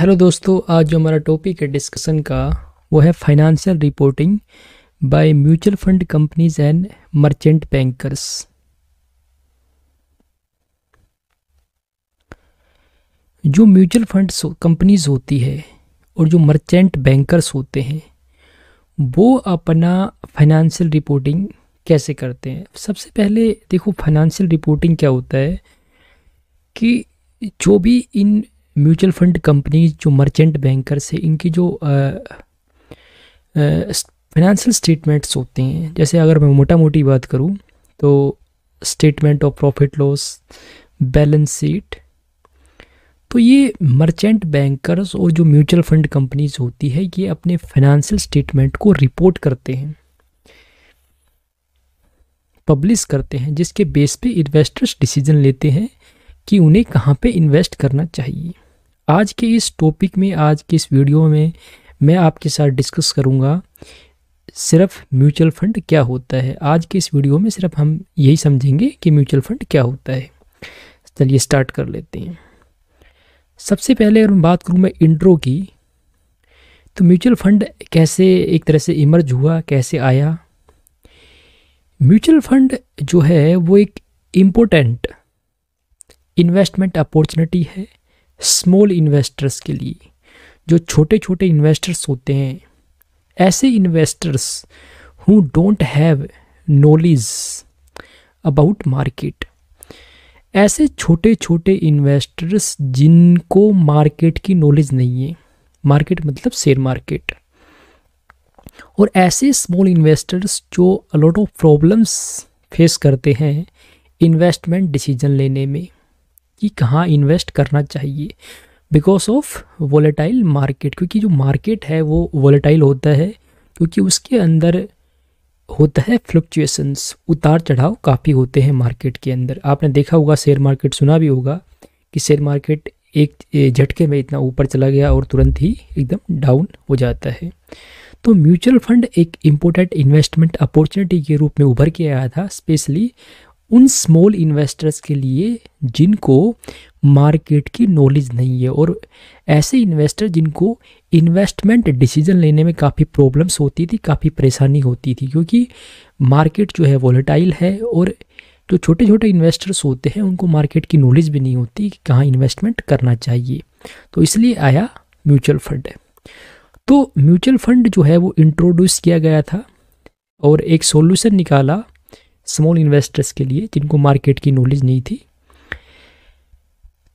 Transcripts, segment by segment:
hello दोस्तों आज जो हमारा टॉपिक है डिस्कशन का वो है financial reporting by mutual fund companies and merchant bankers जो म्यूचुअल फंड कंपनीज होती है और जो मर्चेंट बैंकर्स होते हैं वो अपना फाइनेंशियल रिपोर्टिंग कैसे करते हैं सबसे पहले देखो फाइनेंशियल रिपोर्टिंग क्या होता है कि जो भी इन म्यूचुअल फंड कंपनीज जो मर्चेंट बैंकर्स है इनकी जो फाइनेंशियल स्टेटमेंट्स होते हैं जैसे अगर मैं मोटा मोटी बात करूँ तो statement of profit loss balance sheet तो ये मर्चेंट बैंकर्स और जो म्यूचुअल फंड कंपनीज होती है ये अपने फाइनेंशियल स्टेटमेंट को रिपोर्ट करते हैं पब्लिश करते हैं जिसके बेस पे इन्वेस्टर्स डिसीजन लेते हैं कि उन्हें कहाँ पे इन्वेस्ट करना चाहिए आज के इस टॉपिक में आज के इस वीडियो में मैं आपके साथ डिस्कस करूँगा सिर्फ म्यूचुअल फंड क्या होता है आज के इस वीडियो में सिर्फ हम यही समझेंगे कि म्यूचुअल फंड क्या होता है चलिए स्टार्ट कर लेते हैं सबसे पहले अगर मैं बात करूँ मैं इंट्रो की तो म्यूचुअल फंड कैसे एक तरह से इमर्ज हुआ कैसे आया म्यूचुअल फंड जो है वो एक इम्पोर्टेंट इन्वेस्टमेंट अपॉर्चुनिटी है स्मॉल इन्वेस्टर्स के लिए जो छोटे छोटे इन्वेस्टर्स होते हैं ऐसे investors who don't have knowledge about market ऐसे छोटे छोटे इन्वेस्टर्स जिनको मार्केट की नॉलेज नहीं है मार्केट मतलब शेयर मार्केट और ऐसे स्मॉल इन्वेस्टर्स जो अलॉट ऑफ प्रॉब्लम्स फेस करते हैं इन्वेस्टमेंट डिसीजन लेने में कि कहाँ इन्वेस्ट करना चाहिए बिकॉज ऑफ वोलेटाइल मार्केट क्योंकि जो मार्केट है वो वोलेटाइल होता है क्योंकि उसके अंदर होता है फ्लक्चुएसन्स उतार चढ़ाव काफ़ी होते हैं मार्केट के अंदर आपने देखा होगा शेयर मार्केट सुना भी होगा कि शेयर मार्केट एक झटके में इतना ऊपर चला गया और तुरंत ही एकदम डाउन हो जाता है तो म्यूचुअल फंड एक इम्पोर्टेंट इन्वेस्टमेंट अपॉर्चुनिटी के रूप में उभर के आया था स्पेशली उन स्मॉल इन्वेस्टर्स के लिए जिनको मार्केट की नॉलेज नहीं है और ऐसे इन्वेस्टर जिनको इन्वेस्टमेंट डिसीजन लेने में काफ़ी प्रॉब्लम्स होती थी काफ़ी परेशानी होती थी क्योंकि मार्केट जो है वॉलेटाइल है और जो छोटे छोटे इन्वेस्टर्स होते हैं उनको मार्केट की नॉलेज भी नहीं होती कि कहाँ इन्वेस्टमेंट करना चाहिए तो इसलिए आया म्यूचुअल फंड तो म्यूचुअल फंड जो है वो इंट्रोड्यूस किया गया था और एक सोल्यूशन निकाला स्मॉल इन्वेस्टर्स के लिए जिनको मार्केट की नॉलेज नहीं थी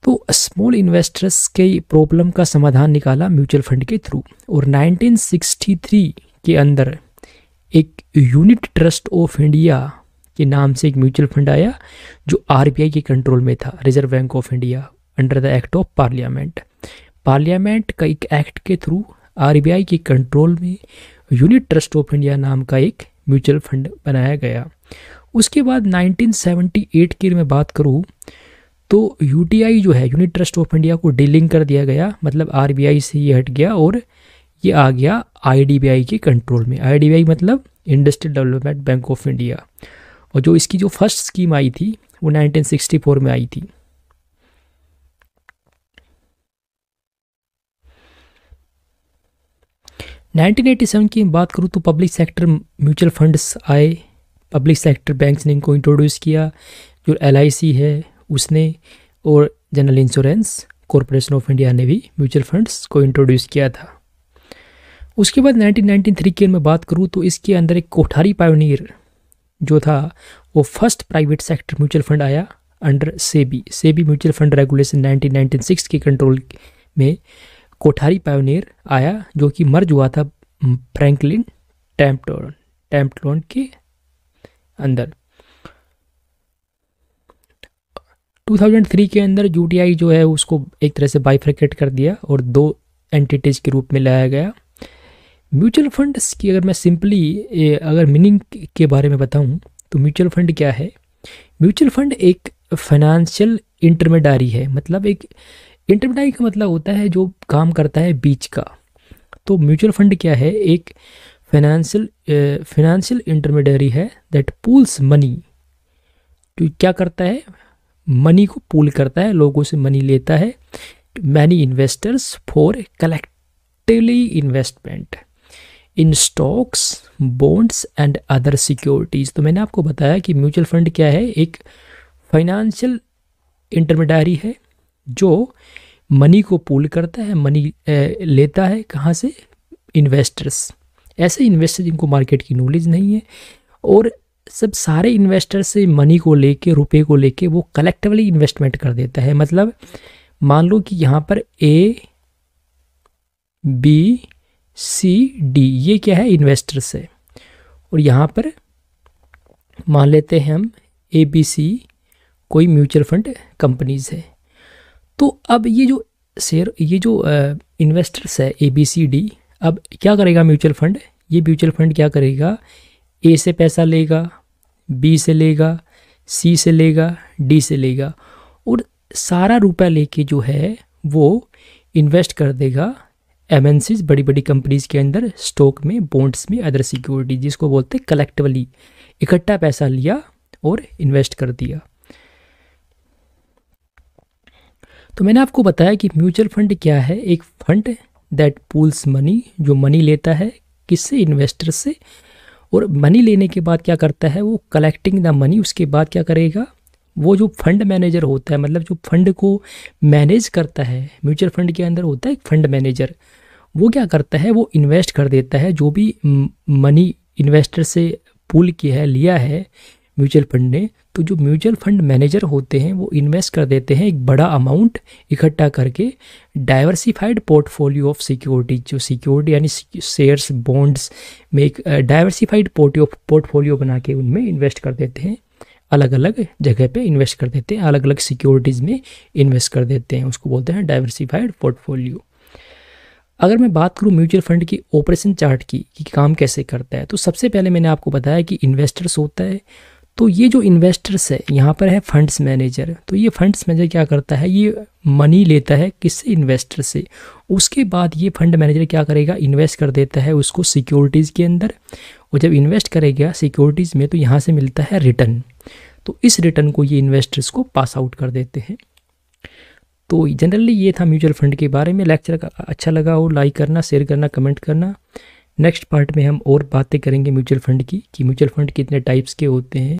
तो स्मॉल इन्वेस्टर्स के प्रॉब्लम का समाधान निकाला म्यूचुअल फंड के थ्रू और 1963 के अंदर एक यूनिट ट्रस्ट ऑफ इंडिया के नाम से एक म्यूचुअल फंड आया जो आरबीआई के कंट्रोल में था Reserve Bank of India under the act of parliament parliament का एक एक्ट के थ्रू आरबीआई के कंट्रोल में यूनिट ट्रस्ट ऑफ इंडिया नाम का एक म्यूचुअल फंड बनाया गया उसके बाद 1978 की मैं बात करूँ तो यू जो है यूनिट ट्रस्ट ऑफ इंडिया को डीलिंग कर दिया गया मतलब आर से ये हट गया और ये आ गया आई के कंट्रोल में आई मतलब Industrial Development Bank of India और जो इसकी जो फर्स्ट स्कीम आई थी वो 1964 में आई थी नाइनटीन एटी सेवन की बात करूँ तो पब्लिक सेक्टर म्यूचुअल फंड्स आए पब्लिक सेक्टर बैंक्स ने इनको इंट्रोड्यूस किया जो एल है उसने और General Insurance Corporation of India ने भी म्यूचुअल फंड्स को इंट्रोड्यूस किया था उसके बाद 1993 की मैं बात करूँ तो इसके अंदर एक कोठारी पायोनियर जो था वो first private sector mutual fund आया under SEBI SEBI mutual fund regulation 1996 के कंट्रोल में कोठारी पायोनियर आया जो कि मर्ज हुआ था फ्रैंकलिन टैम्पटोन टैम्पटोन के अंदर 2003 के अंदर यूटीआई जो है उसको एक तरह से बाइफ्रिकेट कर दिया और दो एंटिटीज के रूप में लाया गया म्यूचुअल फंड्स की अगर मैं सिंपली अगर मीनिंग के बारे में बताऊं तो म्यूचुअल फंड क्या है म्यूचुअल फंड एक फाइनेंशियल इंटरमीडारी है मतलब एक इंटरमीडारी का मतलब होता है जो काम करता है बीच का तो म्यूचुअल फंड क्या है एक फाइनेंशियल फाइनेंशियल इंटरमीडियरी है दैट पूल्स मनी तो क्या करता है मनी को पूल करता है लोगों से मनी लेता है many investors for collectively investment in stocks bonds and other securities तो मैंने आपको बताया कि म्यूचुअल फंड क्या है एक फाइनेंशियल इंटरमीडियरी है जो मनी को पूल करता है मनी uh, लेता है कहाँ से इन्वेस्टर्स ऐसे इन्वेस्टर जिनको मार्केट की नॉलेज नहीं है और सब सारे इन्वेस्टर से मनी को लेके रुपए को लेके वो कलेक्टिवली इन्वेस्टमेंट कर देता है मतलब मान लो कि यहाँ पर ए बी सी डी ये क्या है इन्वेस्टर्स है और यहाँ पर मान लेते हैं हम ए बी सी कोई म्यूचुअल फंड कंपनीज है तो अब ये जो शेयर ये जो इन्वेस्टर्स है ए बी सी डी अब क्या करेगा म्यूचुअल फंड ये म्यूचुअल फंड क्या करेगा ए से पैसा लेगा बी से लेगा सी से लेगा डी से लेगा और सारा रुपया लेके जो है वो इन्वेस्ट कर देगा एम बड़ी बड़ी कंपनीज़ के अंदर स्टॉक में बॉन्ड्स में अदर सिक्योरिटी जिसको बोलते हैं कलेक्टिवली इकट्ठा पैसा लिया और इन्वेस्ट कर दिया तो मैंने आपको बताया कि म्यूचुअल फंड क्या है एक फंड दैट पूल्स मनी जो मनी लेता है किससे इन्वेस्टर से और मनी लेने के बाद क्या करता है वो कलेक्टिंग द मनी उसके बाद क्या करेगा वो जो फंड मैनेजर होता है मतलब जो फंड को मैनेज करता है म्यूचुअल फंड के अंदर होता है एक फंड मैनेजर वो क्या करता है वो इन्वेस्ट कर देता है जो भी मनी इन्वेस्टर से पुल किया है लिया है म्यूचुअल फंड ने तो जो म्यूचुअल फंड मैनेजर होते हैं वो इन्वेस्ट कर देते हैं एक बड़ा अमाउंट इकट्ठा करके डाइवर्सिफाइड पोर्टफोलियो ऑफ सिक्योरिटी जो सिक्योरिटी यानी शेयर्स बॉन्ड्स में एक डाइवर्सिफाइड पोर्टफोलियो बना के उनमें इन्वेस्ट कर देते हैं अलग अलग जगह पे इन्वेस्ट कर देते हैं अलग अलग सिक्योरिटीज़ में इन्वेस्ट कर देते हैं उसको बोलते हैं डाइवर्सिफाइड पोर्टफोलियो अगर मैं बात करूं म्यूचुअल फंड की ऑपरेशन चार्ट की कि काम कैसे करता है तो सबसे पहले मैंने आपको बताया कि इन्वेस्टर्स होता है तो ये जो इन्वेस्टर्स है यहाँ पर है फंड्स मैनेजर तो ये फंड्स मैनेजर क्या करता है ये मनी लेता है किससे इन्वेस्टर से उसके बाद ये फंड मैनेजर क्या करेगा इन्वेस्ट कर देता है उसको सिक्योरिटीज़ के अंदर और जब इन्वेस्ट करेगा सिक्योरिटीज़ में तो यहाँ से मिलता है रिटर्न तो इस रिटर्न को ये इन्वेस्टर्स को पास आउट कर देते हैं तो जनरली ये था म्यूचुअल फंड के बारे में लेक्चर का अच्छा लगा हो लाइक करना शेयर करना कमेंट करना नेक्स्ट पार्ट में हम और बातें करेंगे म्यूचुअल फंड की कि म्यूचुअल फंड कितने टाइप्स के होते हैं